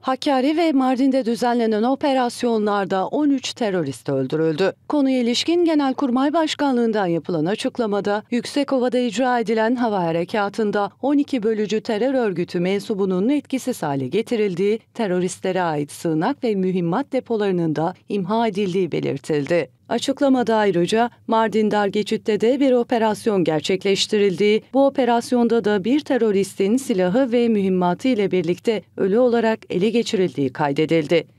Hakkari ve Mardin'de düzenlenen operasyonlarda 13 terörist öldürüldü. Konuya ilişkin Genelkurmay Başkanlığı'ndan yapılan açıklamada Yüksekova'da icra edilen hava harekatında 12 bölücü terör örgütü mensubunun etkisiz hale getirildiği, teröristlere ait sığınak ve mühimmat depolarının da imha edildiği belirtildi. Açıklamada ayrıca Mardin Dar Geçit'te de bir operasyon gerçekleştirildiği, bu operasyonda da bir teröristin silahı ve mühimmatı ile birlikte ölü olarak ele geçirildiği kaydedildi.